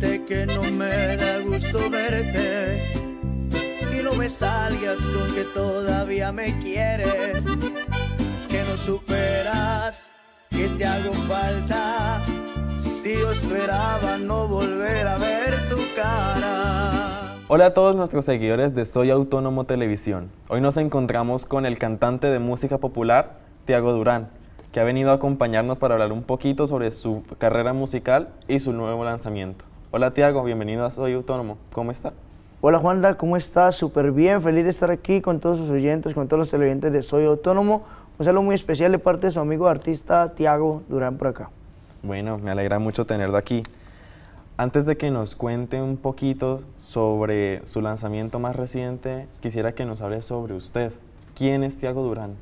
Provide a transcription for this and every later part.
que no me da gusto verte y no me salgas con que todavía me quieres, que no superas, que te hago falta. Si yo esperaba no volver a ver tu cara. Hola a todos nuestros seguidores de Soy Autónomo Televisión. Hoy nos encontramos con el cantante de música popular, Tiago Durán, que ha venido a acompañarnos para hablar un poquito sobre su carrera musical y su nuevo lanzamiento. Hola Tiago, bienvenido a Soy Autónomo. ¿Cómo está? Hola Juanla, ¿cómo está? Súper bien, feliz de estar aquí con todos sus oyentes, con todos los televidentes de Soy Autónomo. Un saludo muy especial de parte de su amigo artista Tiago Durán por acá. Bueno, me alegra mucho tenerlo aquí. Antes de que nos cuente un poquito sobre su lanzamiento más reciente, quisiera que nos hable sobre usted. ¿Quién es Tiago Durán?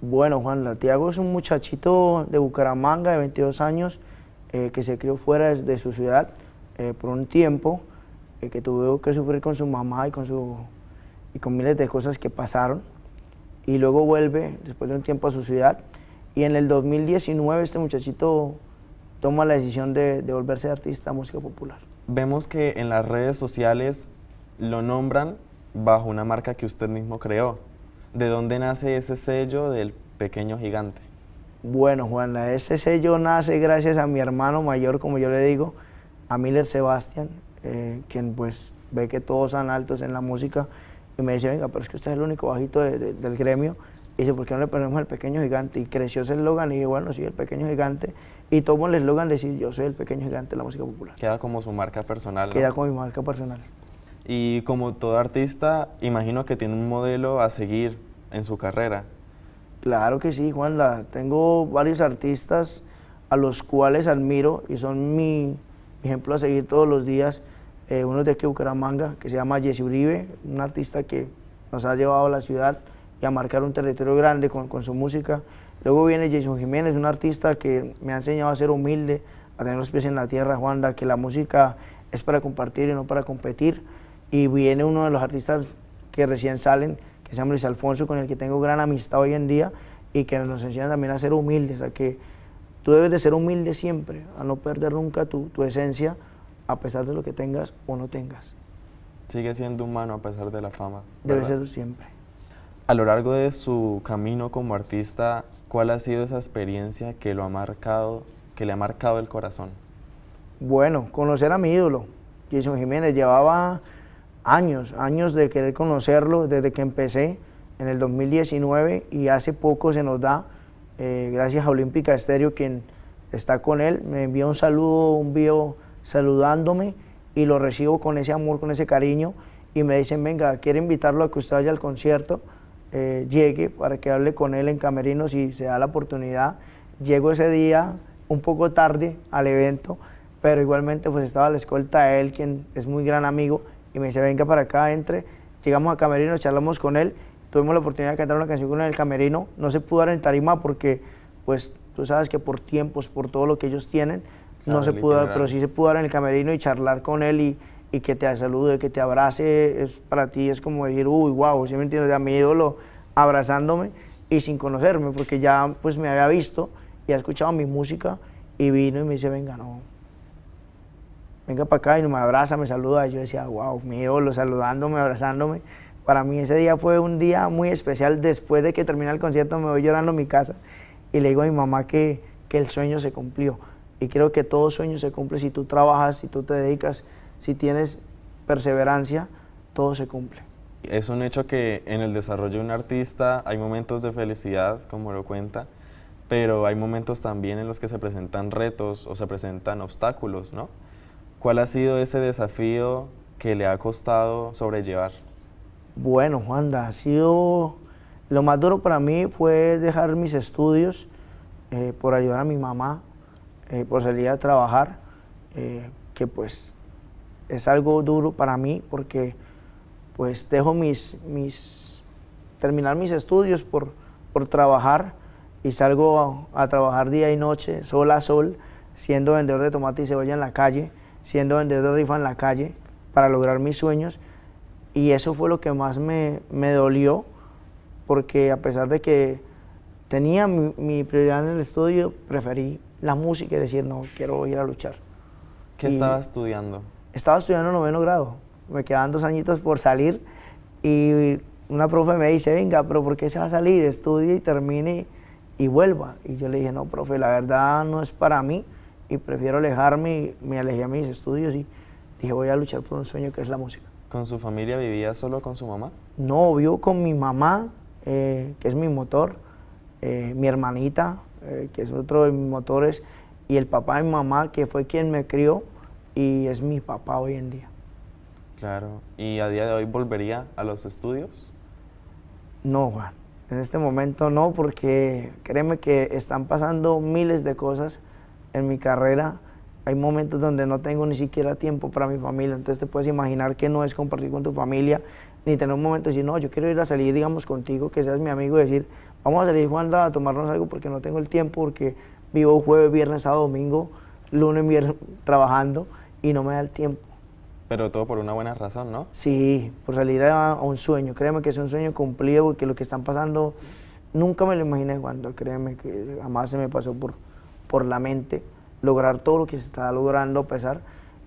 Bueno, Juanla, Tiago es un muchachito de Bucaramanga de 22 años eh, que se crió fuera de su ciudad eh, por un tiempo eh, que tuvo que sufrir con su mamá y con, su, y con miles de cosas que pasaron. Y luego vuelve después de un tiempo a su ciudad. Y en el 2019 este muchachito toma la decisión de, volverse artista música popular. Vemos que en las redes sociales lo nombran bajo una marca que usted mismo creó. ¿De dónde nace ese sello del pequeño gigante? Bueno, Juana, ese sello nace gracias a mi hermano mayor, como yo le digo, a Miller Sebastián, eh, quien pues ve que todos son altos en la música, y me dice, venga, pero es que usted es el único bajito del gremio. Y dice, ¿por qué no le ponemos al pequeño gigante? Y creció ese eslogan y dije, bueno, sí, el pequeño gigante. Y tomo el eslogan de decir, yo soy el pequeño gigante de la música popular. Queda como su marca personal. Queda como mi marca personal. Y como todo artista, imagino que tiene un modelo a seguir en su carrera. Claro que sí, Juan. La, tengo varios artistas a los cuales admiro y son mi, ejemplo a seguir todos los días, eh, uno de aquí Bucaramanga, que se llama Jesse Uribe, un artista que nos ha llevado a la ciudad y a marcar un territorio grande con, con su música. Luego viene Jason Jiménez, un artista que me ha enseñado a ser humilde, a tener los pies en la tierra, Juanda, que la música es para compartir y no para competir. Y viene uno de los artistas que recién salen, que se llama Luis Alfonso, con el que tengo gran amistad hoy en día y que nos enseña también a ser humildes, a que debes de ser humilde siempre, a no perder nunca tu, tu esencia, a pesar de lo que tengas o no tengas. Sigue siendo humano a pesar de la fama. Debe ser siempre. A lo largo de su camino como artista, ¿cuál ha sido esa experiencia que lo ha marcado, que le ha marcado el corazón? Bueno, conocer a mi ídolo, Jason Jiménez. Llevaba años, años de querer conocerlo desde que empecé en el 2019 y hace poco se nos da eh, gracias a Olímpica Estéreo, quien está con él. Me envía un saludo, un video saludándome y lo recibo con ese amor, con ese cariño. Y me dicen, venga, quiero invitarlo a que usted vaya al concierto, eh, llegue para que hable con él en camerino si se da la oportunidad. Llego ese día un poco tarde al evento, pero igualmente pues estaba la escolta de él, quien es muy gran amigo, y me dice, venga para acá, entre. Llegamos a camerino, charlamos con él Tuvimos la oportunidad de cantar una canción con el camerino. No se pudo dar en tarima porque, pues, tú sabes que por tiempos, por todo lo que ellos tienen, no se pudo dar, pero sí se pudo dar en el camerino y charlar con él y, y que te salude, que te abrace, es, para ti es como decir, uy, wow, ¿sí me entiendes? a mi ídolo abrazándome y sin conocerme, porque ya pues me había visto y ha escuchado mi música y vino y me dice, venga, no, venga para acá y me abraza, me saluda. Y yo decía, wow, mi ídolo saludándome, abrazándome para mí ese día fue un día muy especial. Después de que termina el concierto me voy llorando a mi casa y le digo a mi mamá que, que el sueño se cumplió. Y creo que todo sueño se cumple si tú trabajas, si tú te dedicas, si tienes perseverancia, todo se cumple. Es un hecho que en el desarrollo de un artista hay momentos de felicidad, como lo cuenta, pero hay momentos también en los que se presentan retos o se presentan obstáculos, ¿no? ¿Cuál ha sido ese desafío que le ha costado sobrellevar? Bueno, Juanda, ha sido... Lo más duro para mí fue dejar mis estudios eh, por ayudar a mi mamá, eh, por salir a trabajar, eh, que pues es algo duro para mí porque pues dejo mis, terminar mis estudios por, trabajar y salgo a, trabajar día y noche, sol a sol, siendo vendedor de tomate y cebolla en la calle, siendo vendedor de rifa en la calle, para lograr mis sueños y eso fue lo que más me, dolió, porque a pesar de que tenía mi, prioridad en el estudio, preferí la música y decir, no, quiero ir a luchar. ¿Qué estaba estudiando? Estaba estudiando noveno grado. Me quedaban dos añitos por salir y una profe me dice, venga, pero ¿por qué se va a salir? Estudie y termine y vuelva. Y yo le dije, no, profe, la verdad no es para mí y prefiero alejarme. Me alejé a mis estudios y dije, voy a luchar por un sueño que es la música. ¿Con su familia vivía solo con su mamá? No, vivo con mi mamá, eh, que es mi motor, eh, mi hermanita, eh, que es otro de mis motores, y el papá de mi mamá, que fue quien me crió y es mi papá hoy en día. Claro. ¿Y a día de hoy volvería a los estudios? No, Juan. En este momento no, porque créeme que están pasando miles de cosas en mi carrera hay momentos donde no tengo ni siquiera tiempo para mi familia, entonces te puedes imaginar que no es compartir con tu familia, ni tener un momento de decir, no, yo quiero ir a salir, digamos, contigo, que seas mi amigo y decir, vamos a salir, Juan, a tomarnos algo porque no tengo el tiempo, porque vivo jueves, viernes, sábado, domingo, lunes, viernes, trabajando y no me da el tiempo. Pero todo por una buena razón, ¿no? Sí, por salir a, un sueño, créeme que es un sueño cumplido porque lo que están pasando, nunca me lo imaginé, Juan, créeme que jamás se me pasó por, por la mente lograr todo lo que se está logrando a pesar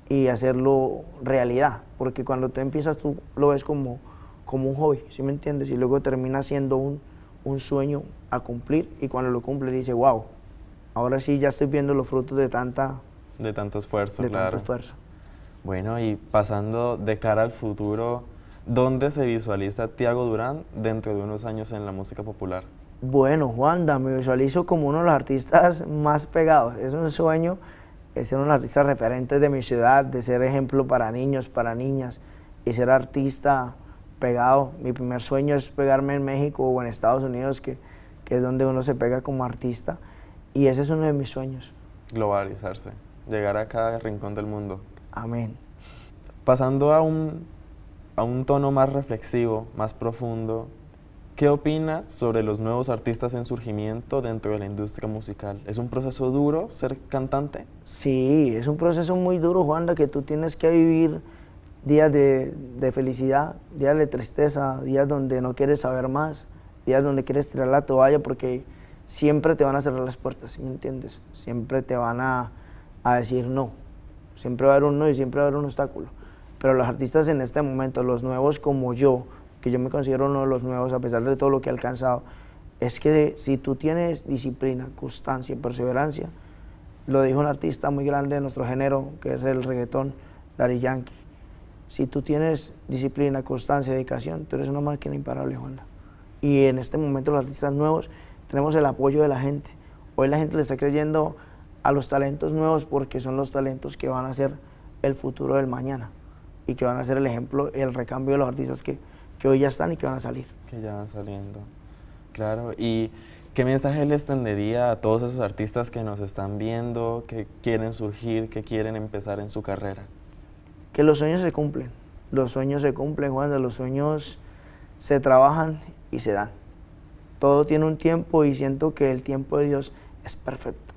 y hacerlo realidad. Porque cuando tú empiezas, tú lo ves como, como un hobby, ¿sí me entiendes? Y luego termina siendo un, sueño a cumplir y cuando lo cumple dice, wow, ahora sí ya estoy viendo los frutos de tanta... De tanto esfuerzo, Tanto esfuerzo. Bueno, y pasando de cara al futuro, ¿dónde se visualiza Tiago Durán dentro de unos años en la música popular? bueno, Juanda, me visualizo como uno de los artistas más pegados. Es un sueño ser un artista referente de mi ciudad, de ser ejemplo para niños, para niñas y ser artista pegado. Mi primer sueño es pegarme en México o en Estados Unidos, que, es donde uno se pega como artista. Y ese es uno de mis sueños. Globalizarse, llegar a cada rincón del mundo. Amén. Pasando a un, a un tono más reflexivo, más profundo, ¿Qué opina sobre los nuevos artistas en surgimiento dentro de la industria musical? ¿Es un proceso duro ser cantante? Sí, es un proceso muy duro, Juanda, que tú tienes que vivir días de, de felicidad, días de tristeza, días donde no quieres saber más, días donde quieres tirar la toalla porque siempre te van a cerrar las puertas, ¿me entiendes? Siempre te van a, a decir no, siempre va a haber un no y siempre va a haber un obstáculo. Pero los artistas en este momento, los nuevos como yo, que yo me considero uno de los nuevos a pesar de todo lo que he alcanzado, es que si tú tienes disciplina, constancia, y perseverancia, lo dijo un artista muy grande de nuestro género, que es el reggaetón, Dari Yankee. Si tú tienes disciplina, constancia, dedicación, tú eres una máquina imparable, Juana. Y en este momento los artistas nuevos tenemos el apoyo de la gente. Hoy la gente le está creyendo a los talentos nuevos porque son los talentos que van a ser el futuro del mañana y que van a ser el ejemplo, el recambio de los artistas que, que hoy ya están y que van a salir. Que ya van saliendo. Claro, y ¿qué mensaje les tendería a todos esos artistas que nos están viendo, que quieren surgir, que quieren empezar en su carrera? Que los sueños se cumplen. Los sueños se cumplen, Juan, los sueños se trabajan y se dan. Todo tiene un tiempo y siento que el tiempo de Dios es perfecto.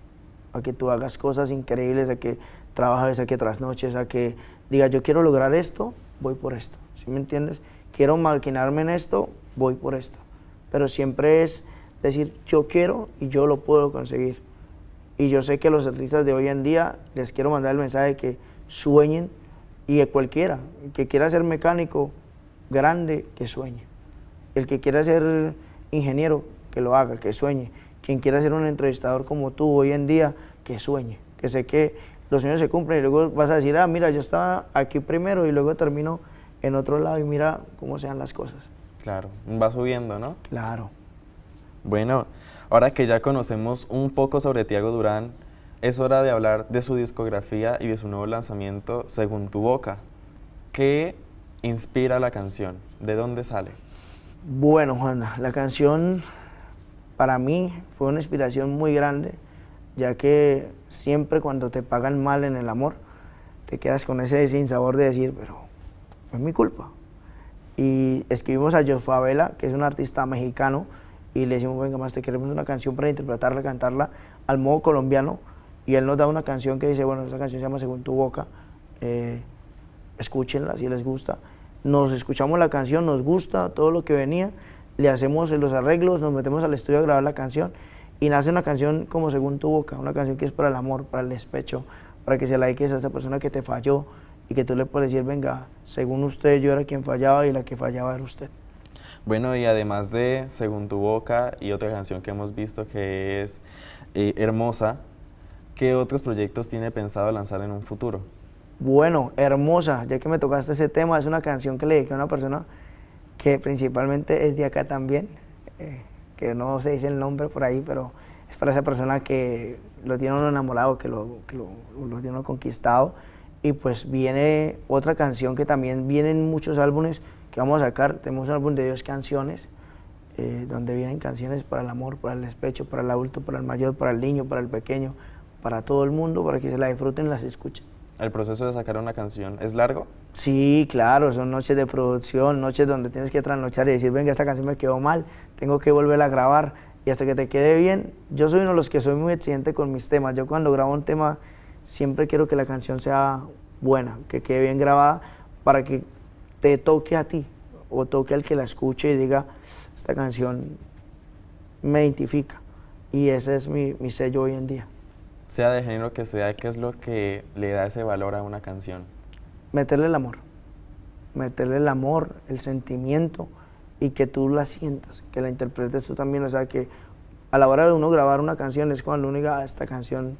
A que tú hagas cosas increíbles, a que trabajes, a que trasnoches, a que digas, yo quiero lograr esto, voy por esto. ¿Sí me entiendes? quiero maquinarme en esto, voy por esto. Pero siempre es decir, yo quiero y yo lo puedo conseguir. Y yo sé que los artistas de hoy en día les quiero mandar el mensaje que sueñen y de cualquiera, el que quiera ser mecánico grande, que sueñe. El que quiera ser ingeniero, que lo haga, que sueñe. Quien quiera ser un entrevistador como tú hoy en día, que sueñe. Que sé que los sueños se cumplen y luego vas a decir, ah, mira, yo estaba aquí primero y luego termino en otro lado y mira cómo sean las cosas. Claro, va subiendo, ¿no? Claro. Bueno, ahora que ya conocemos un poco sobre Tiago Durán, es hora de hablar de su discografía y de su nuevo lanzamiento, Según tu boca. ¿Qué inspira la canción? ¿De dónde sale? Bueno, Juana, la canción para mí fue una inspiración muy grande, ya que siempre cuando te pagan mal en el amor, te quedas con ese sin sabor de decir, pero fue mi culpa. Y escribimos a Joe Favela, que es un artista mexicano, y le decimos, venga, más te queremos una canción para interpretarla, cantarla al modo colombiano. Y él nos da una canción que dice, bueno, esa canción se llama Según tu boca, eh, escúchenla si les gusta. Nos escuchamos la canción, nos gusta todo lo que venía, le hacemos los arreglos, nos metemos al estudio a grabar la canción y nace una canción como Según tu boca, una canción que es para el amor, para el despecho, para que se la dediques a esa persona que te falló, y que tú le puedes decir, venga, según usted yo era quien fallaba y la que fallaba era usted. Bueno, y además de Según tu boca y otra canción que hemos visto que es eh, Hermosa, ¿qué otros proyectos tiene pensado lanzar en un futuro? Bueno, Hermosa, ya que me tocaste ese tema, es una canción que le dediqué a una persona que principalmente es de acá también, eh, que no se dice el nombre por ahí, pero es para esa persona que lo tiene uno enamorado, que lo, que lo, lo tiene uno conquistado y pues viene otra canción que también vienen muchos álbumes que vamos a sacar. Tenemos un álbum de 10 canciones, eh, donde vienen canciones para el amor, para el despecho, para el adulto, para el mayor, para el niño, para el pequeño, para todo el mundo, para que se la disfruten y las escuchen. ¿El proceso de sacar una canción es largo? Sí, claro, son noches de producción, noches donde tienes que trasnochar y decir, venga, esta canción me quedó mal, tengo que volverla a grabar y hasta que te quede bien. Yo soy uno de los que soy muy exigente con mis temas. Yo cuando grabo un tema siempre quiero que la canción sea buena, que quede bien grabada para que te toque a ti o toque al que la escuche y diga, esta canción me identifica. Y ese es mi, mi sello hoy en día. Sea de género que sea, ¿qué es lo que le da ese valor a una canción? Meterle el amor, meterle el amor, el sentimiento y que tú la sientas, que la interpretes tú también. O sea, que a la hora de uno grabar una canción es cuando uno única ah, esta canción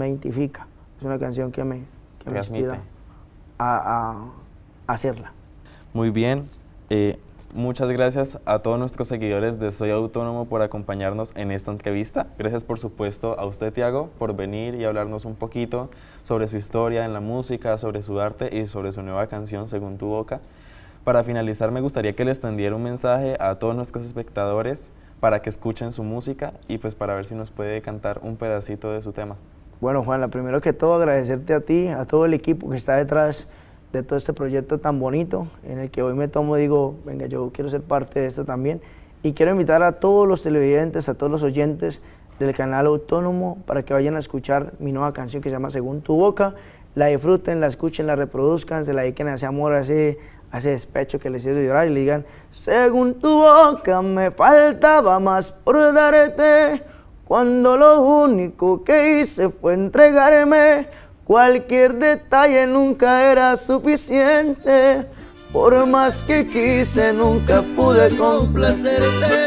me identifica. Es una canción que me, que me inspira a, a, hacerla. Muy bien. Eh, muchas gracias a todos nuestros seguidores de Soy Autónomo por acompañarnos en esta entrevista. Gracias, por supuesto, a usted, Tiago, por venir y hablarnos un poquito sobre su historia en la música, sobre su arte y sobre su nueva canción, según tu boca. Para finalizar, me gustaría que les tendiera un mensaje a todos nuestros espectadores para que escuchen su música y pues para ver si nos puede cantar un pedacito de su tema. Bueno, Juan, la primero que todo agradecerte a ti, a todo el equipo que está detrás de todo este proyecto tan bonito, en el que hoy me tomo digo, venga, yo quiero ser parte de esto también. Y quiero invitar a todos los televidentes, a todos los oyentes del canal Autónomo para que vayan a escuchar mi nueva canción que se llama Según tu boca, la disfruten, la escuchen, la reproduzcan, se la dediquen a ese amor, a ese, despecho que les hizo llorar y le digan, según tu boca me faltaba más por darte cuando lo único que hice fue entregarme. Cualquier detalle nunca era suficiente, por más que quise nunca pude complacerte.